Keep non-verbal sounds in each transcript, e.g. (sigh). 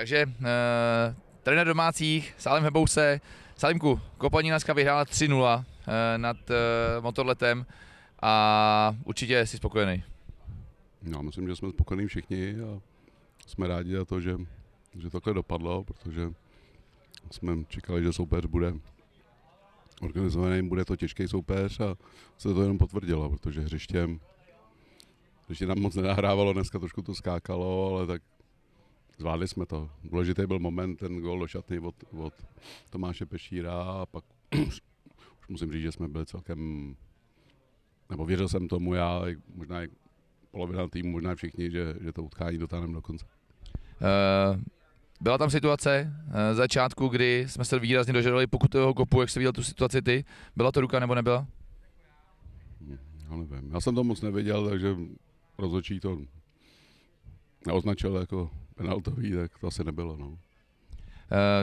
Takže uh, trenér domácích, Salim Hebouse, Salimku, dneska vyhrála 3-0 uh, eh, nad uh, motorletem a určitě jsi spokojený. Já no, myslím, že jsme spokojení všichni a jsme rádi za to, že, že takhle dopadlo, protože jsme čekali, že soupeř bude organizovaný, bude to těžký soupeř a se to jenom potvrdilo, protože hřiště, hřiště nám moc nenahrávalo, dneska trošku to skákalo, ale tak Zvládli jsme to. Důležitý byl moment, ten gol do šatny od, od Tomáše Pešíra a pak (clears throat) už musím říct, že jsme byli celkem, nebo věřil jsem tomu já, možná i polovina týmu, možná všichni, že, že to utkání dotáhneme do konce. Uh... Byla tam situace uh, začátku, kdy jsme se výrazně dožadovali pokutového kopu, jak jsi viděl tu situaci ty. Byla to ruka nebo nebyla? Hmm, já nevím, já jsem to moc neviděl, takže rozhodčí to neoznačil jako penaltový, tak to asi nebylo. No.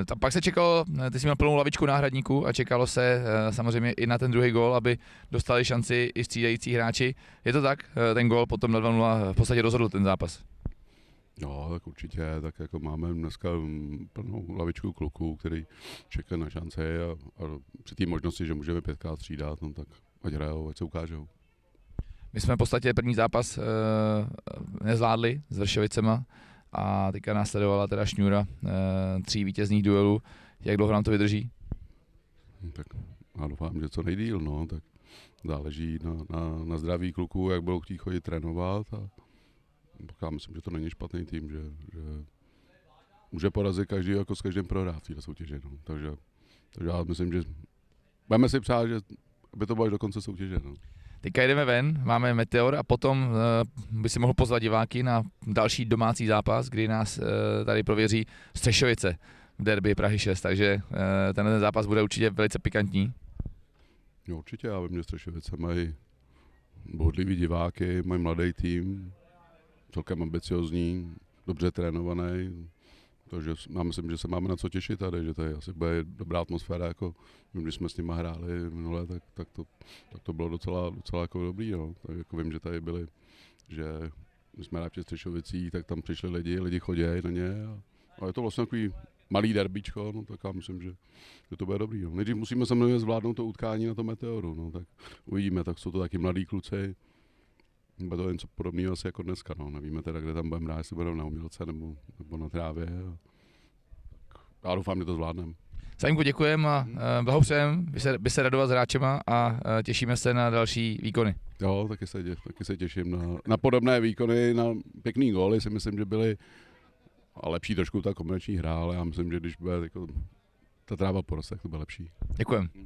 Uh, pak se čekalo, eh, ty jsi měl plnou lavičku náhradníků a čekalo se uh, samozřejmě i na ten druhý gol, aby dostali šanci i střídající hráči. Je to tak? Uh, ten gol potom na 2-0 v podstatě rozhodl ten zápas. No, tak určitě, tak jako máme dneska mm, plnou lavičku kluků, který čeká na šance a, a při té možnosti, že můžeme pětkrát střídat, no tak ať hrajou, ať se ukážou. My jsme v podstatě první zápas uh, nezvládli s Vršovicema a teďka následovala teda šňůra eh, tří vítězných duelů. Jak dlouho nám to vydrží? Hm, tak já doufám, že co nejdíl, no, tak záleží na, na, na zdraví kluků, jak budou chtít chodit trénovat a já myslím, že to není špatný tým, že, že může porazit každý jako s každým prohrát v této soutěži, no. takže, takže já myslím, že budeme si přát, že aby to bylo až do konce soutěže. No. Teďka jdeme ven, máme Meteor a potom uh, by si mohl pozvat diváky na další domácí zápas, kdy nás uh, tady prověří Střešovice v derby Prahy 6, takže uh, tenhle ten zápas bude určitě velice pikantní. No, určitě, já ve mě Střešovice mají bohodlivý diváky, mají mladý tým, celkem ambiciozní, dobře trénovaný, takže já myslím, že se máme na co těšit tady, že tady asi bude dobrá atmosféra, jako když jsme s nimi hráli minule, tak, tak, to, tak to bylo docela, docela jako dobrý, no. tak jako vím, že tady byli, že my jsme hráli v Střešovicích, tak tam přišli lidi, lidi chodí na ně a, a je to vlastně takový malý derbičko, no tak já myslím, že, že to bude dobrý. No. Nejdřív musíme samozřejmě zvládnout to utkání na to Meteoru, no tak uvidíme, tak jsou to taky mladí kluci, bude to něco podobného asi jako dneska. No. Nevíme teda, kde tam budeme hrát, jestli budeme na umělce nebo, nebo na trávě. Tak já doufám, že to zvládneme. Saňku děkujem a uh, blahopřejem, by se, by se radovat s hráčema a uh, těšíme se na další výkony. Jo, taky se, taky se těším na, na podobné výkony, na pěkný góly si myslím, že byly a lepší trošku ta komerční hra, ale já myslím, že když bude jako, ta tráva porostla, tak to bude lepší. Děkujem.